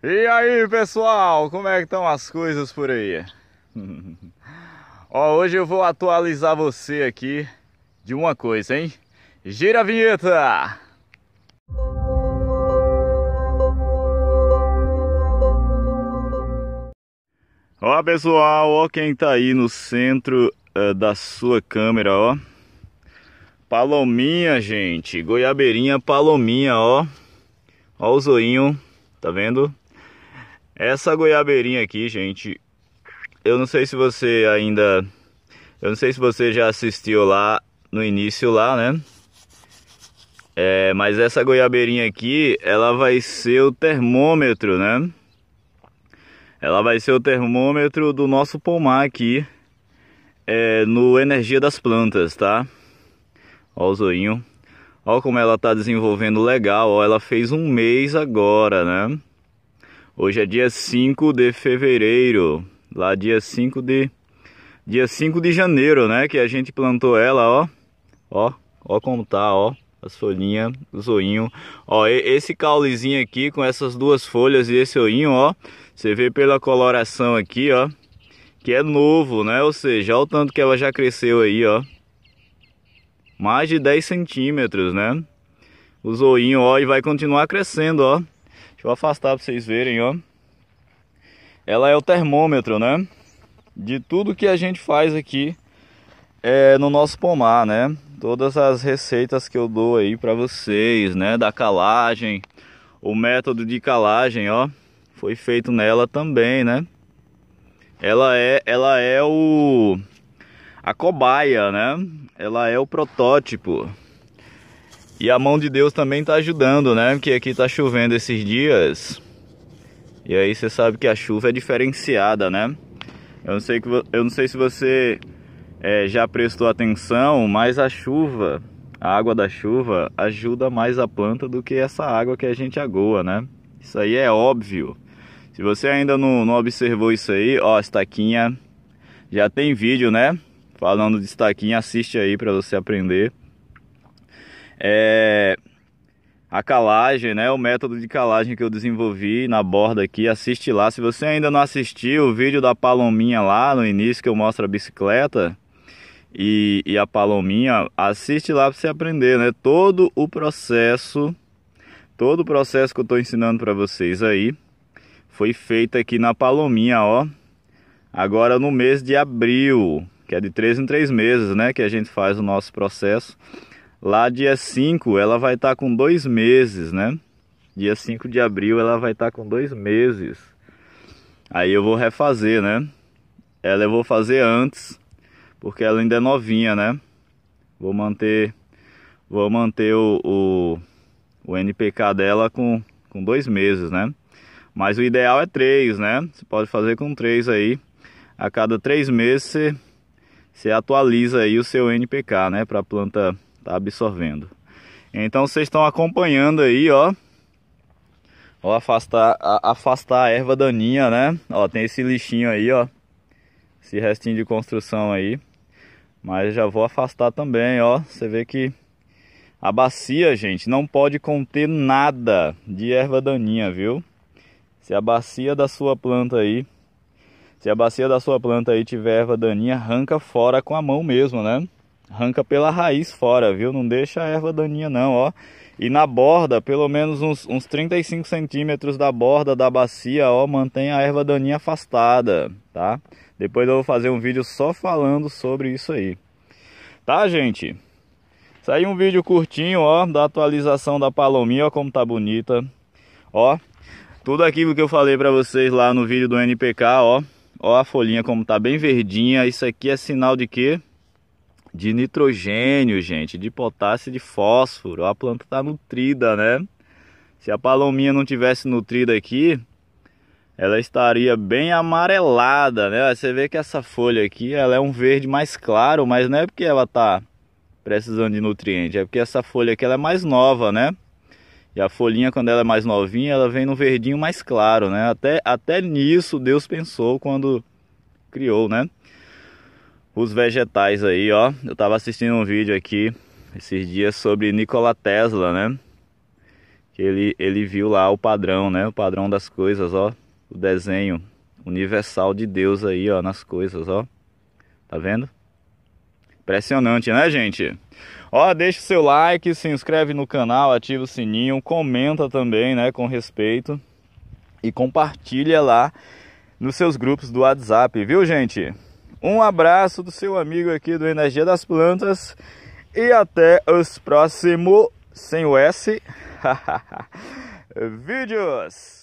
E aí pessoal, como é que estão as coisas por aí? Ó, hoje eu vou atualizar você aqui de uma coisa, hein? Gira a vinheta! Ó pessoal, ó quem tá aí no centro uh, da sua câmera, ó. Palominha, gente. Goiabeirinha, palominha, ó. Ó o zoinho, tá vendo? Essa goiabeirinha aqui, gente, eu não sei se você ainda... Eu não sei se você já assistiu lá no início lá, né? É, mas essa goiabeirinha aqui, ela vai ser o termômetro, né? Ela vai ser o termômetro do nosso pomar aqui é, no Energia das Plantas, tá? Ó o zoinho. Ó como ela tá desenvolvendo legal, ó, ela fez um mês agora, né? Hoje é dia 5 de fevereiro, lá dia 5 de dia 5 de janeiro, né, que a gente plantou ela, ó. Ó, ó como tá, ó. As folhinhas, o zoinho. Ó, esse caulezinho aqui com essas duas folhas e esse oinho, ó. Você vê pela coloração aqui, ó. Que é novo, né? Ou seja, olha o tanto que ela já cresceu aí, ó. Mais de 10 centímetros, né? O zoinho, ó, e vai continuar crescendo, ó. Deixa eu afastar para vocês verem, ó. Ela é o termômetro, né? De tudo que a gente faz aqui é, no nosso pomar, né? Todas as receitas que eu dou aí para vocês, né? Da calagem, o método de calagem, ó, foi feito nela também, né? Ela é, ela é o a cobaia, né? Ela é o protótipo. E a mão de Deus também está ajudando, né? Porque aqui está chovendo esses dias. E aí você sabe que a chuva é diferenciada, né? Eu não sei, que, eu não sei se você é, já prestou atenção, mas a chuva, a água da chuva, ajuda mais a planta do que essa água que a gente agoa, né? Isso aí é óbvio. Se você ainda não, não observou isso aí, ó, estaquinha. Já tem vídeo, né? Falando de estaquinha, assiste aí para você aprender. É, a calagem, né? O método de calagem que eu desenvolvi na borda aqui, assiste lá. Se você ainda não assistiu o vídeo da palominha lá no início que eu mostro a bicicleta e, e a palominha, assiste lá para você aprender, né? Todo o processo, todo o processo que eu estou ensinando para vocês aí, foi feito aqui na palominha, ó. Agora no mês de abril, que é de três em três meses, né? Que a gente faz o nosso processo. Lá dia 5 ela vai estar tá com dois meses, né? Dia 5 de abril ela vai estar tá com dois meses. Aí eu vou refazer, né? Ela eu vou fazer antes, porque ela ainda é novinha, né? Vou manter, vou manter o, o, o NPK dela com, com dois meses, né? Mas o ideal é três, né? Você pode fazer com três aí. A cada três meses você, você atualiza aí o seu NPK, né? Para planta tá absorvendo. Então vocês estão acompanhando aí, ó. Ó, afastar a, afastar a erva daninha, né? Ó, tem esse lixinho aí, ó. Esse restinho de construção aí. Mas já vou afastar também, ó. Você vê que a bacia, gente, não pode conter nada de erva daninha, viu? Se a bacia da sua planta aí, se a bacia da sua planta aí tiver erva daninha, arranca fora com a mão mesmo, né? Arranca pela raiz fora, viu? Não deixa a erva daninha não, ó. E na borda, pelo menos uns, uns 35 centímetros da borda da bacia, ó, mantém a erva daninha afastada, tá? Depois eu vou fazer um vídeo só falando sobre isso aí. Tá, gente? Saiu um vídeo curtinho, ó, da atualização da palominha, ó como tá bonita. Ó, tudo aquilo que eu falei pra vocês lá no vídeo do NPK, ó. Ó a folhinha como tá bem verdinha. Isso aqui é sinal de quê? de nitrogênio, gente, de potássio e de fósforo. A planta está nutrida, né? Se a palominha não tivesse nutrida aqui, ela estaria bem amarelada, né? Você vê que essa folha aqui, ela é um verde mais claro, mas não é porque ela está precisando de nutriente, é porque essa folha aqui ela é mais nova, né? E a folhinha quando ela é mais novinha, ela vem no verdinho mais claro, né? Até até nisso Deus pensou quando criou, né? os vegetais aí, ó. Eu tava assistindo um vídeo aqui esses dias sobre Nikola Tesla, né? Que ele, ele viu lá o padrão, né? O padrão das coisas, ó. O desenho universal de Deus aí, ó, nas coisas, ó. Tá vendo? Impressionante, né, gente? Ó, deixa o seu like, se inscreve no canal, ativa o sininho, comenta também, né, com respeito e compartilha lá nos seus grupos do WhatsApp, viu, gente? Um abraço do seu amigo aqui do Energia das Plantas e até os próximos, sem o S, vídeos.